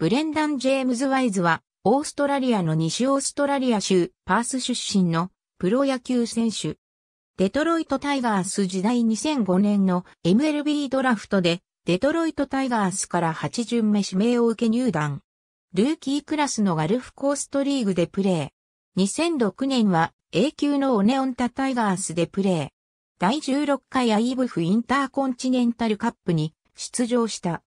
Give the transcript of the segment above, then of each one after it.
ブレンダン・ジェームズ・ワイズは、オーストラリアの西オーストラリア州パース出身のプロ野球選手。デトロイト・タイガース時代2005年の MLB ドラフトでデトロイト・タイガースから8巡目指名を受け入団。ルーキークラスのガルフコーストリーグでプレー。2006年は A 級のオネオンタ・タイガースでプレー。第16回アイブフ・インターコンチネンタルカップに出場した。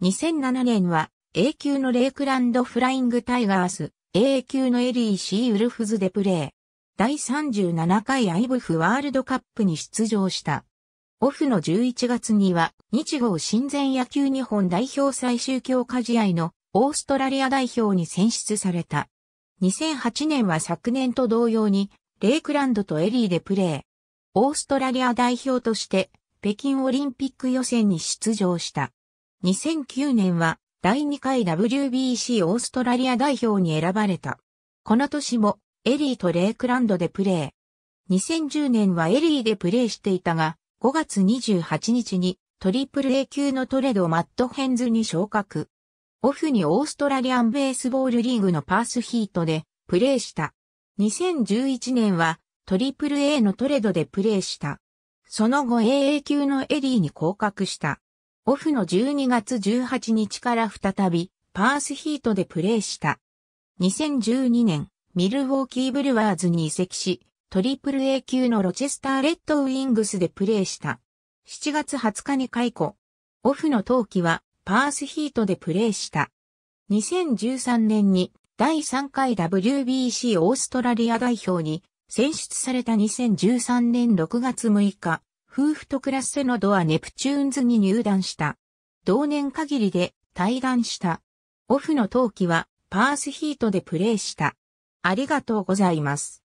2007年は A 級のレイクランドフライングタイガース、A 級のエリー・シー・ウルフズでプレー。第37回アイブフワールドカップに出場した。オフの11月には、日豪親善野球日本代表最終強化試合のオーストラリア代表に選出された。2008年は昨年と同様に、レイクランドとエリーでプレー。オーストラリア代表として、北京オリンピック予選に出場した。2009年は、第2回 WBC オーストラリア代表に選ばれた。この年もエリーとレイクランドでプレー。2010年はエリーでプレーしていたが、5月28日にトリプル A 級のトレードマットヘンズに昇格。オフにオーストラリアンベースボールリーグのパースヒートでプレーした。2011年はトリプル A のトレードでプレーした。その後 AA 級のエリーに降格した。オフの12月18日から再び、パースヒートでプレーした。2012年、ミルウォーキーブルワーズに移籍し、トリプル A 級のロチェスターレッドウィングスでプレーした。7月20日に解雇。オフの冬季は、パースヒートでプレーした。2013年に、第3回 WBC オーストラリア代表に選出された2013年6月6日、夫婦と暮らすセノドはネプチューンズに入団した。同年限りで退団した。オフの冬季はパースヒートでプレーした。ありがとうございます。